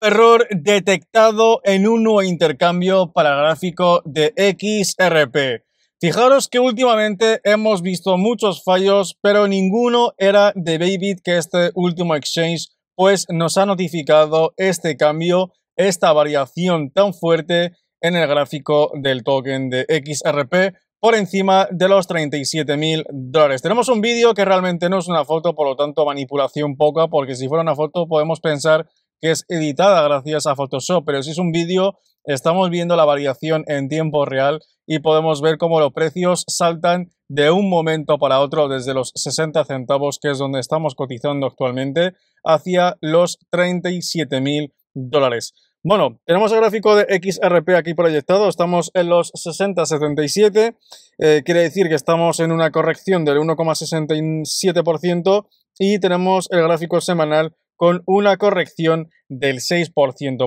Error detectado en un nuevo e intercambio para gráfico de XRP. Fijaros que últimamente hemos visto muchos fallos, pero ninguno era de baby que este último exchange pues nos ha notificado este cambio, esta variación tan fuerte en el gráfico del token de XRP por encima de los 37 mil dólares. Tenemos un vídeo que realmente no es una foto, por lo tanto manipulación poca, porque si fuera una foto podemos pensar que es editada gracias a Photoshop, pero si es un vídeo estamos viendo la variación en tiempo real y podemos ver cómo los precios saltan de un momento para otro desde los 60 centavos, que es donde estamos cotizando actualmente, hacia los 37 mil dólares. Bueno, tenemos el gráfico de XRP aquí proyectado, estamos en los 60,77, eh, quiere decir que estamos en una corrección del 1,67% y tenemos el gráfico semanal con una corrección del 6%,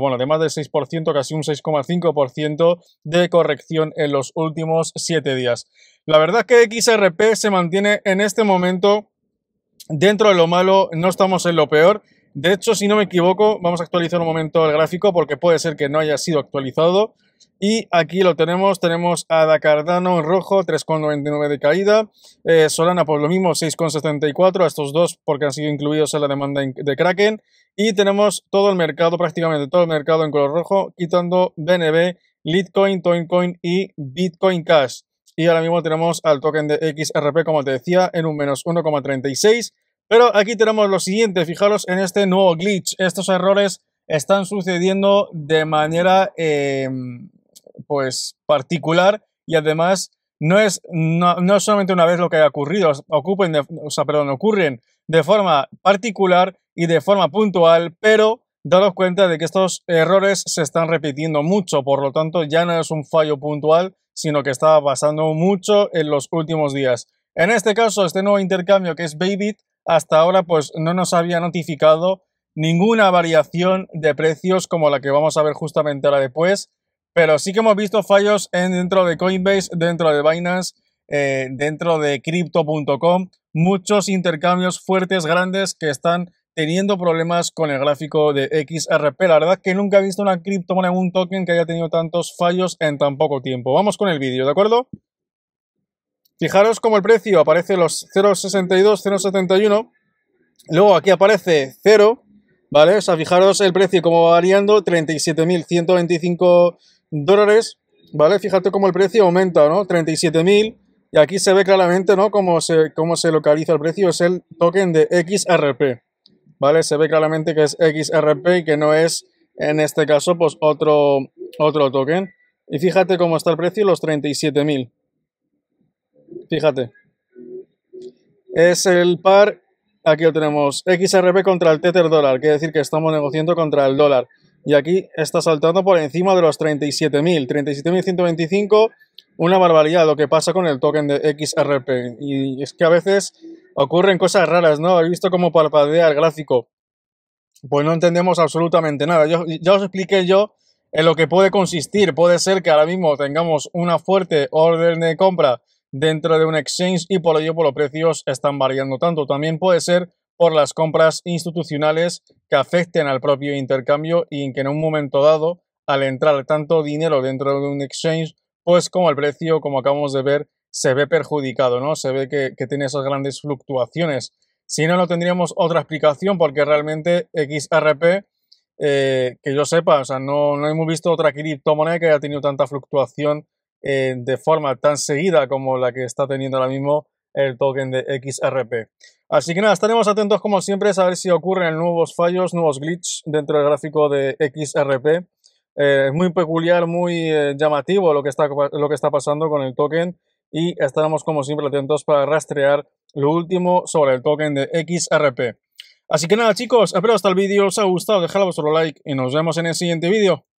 bueno, además del 6%, casi un 6,5% de corrección en los últimos 7 días. La verdad es que XRP se mantiene en este momento dentro de lo malo, no estamos en lo peor. De hecho, si no me equivoco, vamos a actualizar un momento el gráfico porque puede ser que no haya sido actualizado. Y aquí lo tenemos, tenemos a Dacardano en rojo, 3,99 de caída. Eh, Solana por pues lo mismo, 6,74, a estos dos porque han sido incluidos en la demanda de Kraken. Y tenemos todo el mercado, prácticamente todo el mercado en color rojo, quitando BNB, Litecoin, Toincoin y Bitcoin Cash. Y ahora mismo tenemos al token de XRP, como te decía, en un menos 1,36. Pero aquí tenemos lo siguiente, fijaros en este nuevo glitch, estos errores están sucediendo de manera em, pues particular y además no es, no, solamente una vez lo que ha ocurrido, ocupen o sea, perdón, ocurren de forma particular y de forma puntual, pero daros cuenta de que estos errores se están repitiendo mucho, por lo tanto ya no es un fallo puntual, sino que estaba pasando mucho en los últimos días. En este caso, este nuevo intercambio que es Baby, hasta ahora pues no nos había notificado ninguna variación de precios como la que vamos a ver justamente ahora después, pero sí que hemos visto fallos en, dentro de Coinbase, dentro de Binance, eh, dentro de crypto.com, muchos intercambios fuertes, grandes, que están teniendo problemas con el gráfico de XRP. La verdad es que nunca he visto una criptomoneda, un token que haya tenido tantos fallos en tan poco tiempo. Vamos con el vídeo, ¿de acuerdo? Fijaros cómo el precio aparece los 0.62, 0.71. Luego aquí aparece 0, ¿vale? O sea, fijaros el precio como va variando, 37.125 dólares, ¿vale? Fíjate cómo el precio aumenta, ¿no? 37.000 y aquí se ve claramente, ¿no? Cómo se, cómo se localiza el precio, es el token de XRP, ¿vale? Se ve claramente que es XRP y que no es, en este caso, pues otro, otro token. Y fíjate cómo está el precio, los 37.000. Fíjate. Es el par Aquí lo tenemos, XRP contra el Tether dólar, quiere decir que estamos negociando contra el dólar. Y aquí está saltando por encima de los 37.000, 37.125, una barbaridad lo que pasa con el token de XRP. Y es que a veces ocurren cosas raras, ¿no? Habéis visto cómo parpadea el gráfico. Pues no entendemos absolutamente nada. ya os expliqué yo en lo que puede consistir. Puede ser que ahora mismo tengamos una fuerte orden de compra dentro de un exchange y por ello por los precios están variando tanto. También puede ser por las compras institucionales que afecten al propio intercambio y en que en un momento dado, al entrar tanto dinero dentro de un exchange, pues como el precio, como acabamos de ver, se ve perjudicado, ¿no? Se ve que, tiene esas grandes fluctuaciones. Si no, no tendríamos otra explicación porque realmente XRP, eh, que yo sepa, o sea, no, no hemos visto otra criptomoneda que haya tenido tanta fluctuación eh, de forma tan seguida como la que está teniendo ahora mismo el token de XRP. Así que nada, estaremos atentos como siempre a ver si ocurren nuevos fallos, nuevos glitches dentro del gráfico de XRP. Eh, es muy peculiar, muy eh, llamativo lo que, está, lo que está pasando con el token y estaremos como siempre atentos para rastrear lo último sobre el token de XRP. Así que nada chicos, espero hasta el vídeo os ha gustado, dejad vuestro like y nos vemos en el siguiente vídeo.